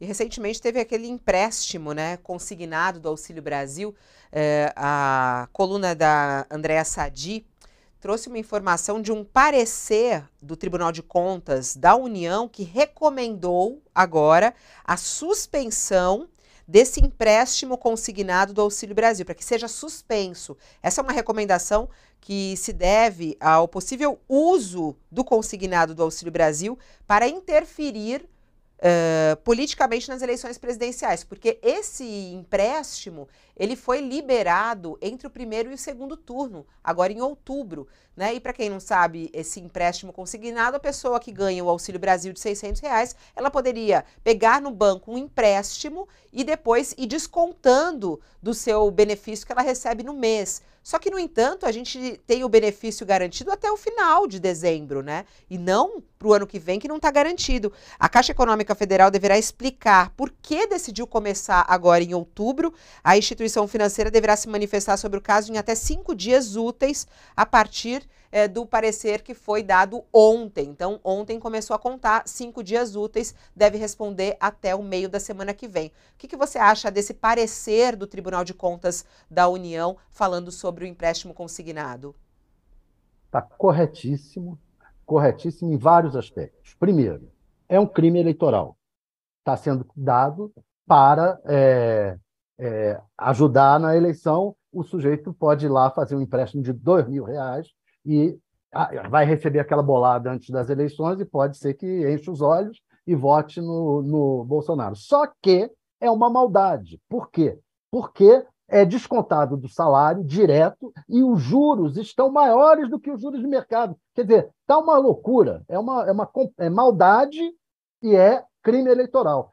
E recentemente teve aquele empréstimo né, consignado do Auxílio Brasil. É, eh, a coluna da Andréa Sadi trouxe uma informação de um parecer do Tribunal de Contas da União que recomendou agora a suspensão desse empréstimo consignado do Auxílio Brasil, para que seja suspenso. Essa é uma recomendação que se deve ao possível uso do consignado do Auxílio Brasil para interferir politicamente nas eleições presidenciais, porque esse empréstimo ele foi liberado entre o primeiro e o segundo turno, agora em outubro, né? E para quem não sabe, esse empréstimo consignado, a pessoa que ganha o Auxílio Brasil de 600 reais, ela poderia pegar no banco um empréstimo e depois ir descontando do seu benefício que ela recebe no mês. Só que, no entanto, a gente tem o benefício garantido até o final de dezembro, né? E não para o ano que vem, que não está garantido. A Caixa Econômica Federal deverá explicar por que decidiu começar agora em outubro. A instituição financeira deverá se manifestar sobre o caso em até cinco dias úteis a partir de é, do parecer que foi dado ontem. Então, ontem começou a contar cinco dias úteis, deve responder até o meio da semana que vem. O que, que você acha desse parecer do Tribunal de Contas da União falando sobre o empréstimo consignado? Está corretíssimo, corretíssimo em vários aspectos. Primeiro, é um crime eleitoral. Está sendo dado para é, é, ajudar na eleição. O sujeito pode ir lá fazer um empréstimo de dois mil reais e ah, vai receber aquela bolada antes das eleições e pode ser que enche os olhos e vote no, no Bolsonaro. Só que é uma maldade. Por quê? Porque é descontado do salário direto e os juros estão maiores do que os juros de mercado. Quer dizer, está uma loucura, é uma, é uma é maldade e é crime eleitoral.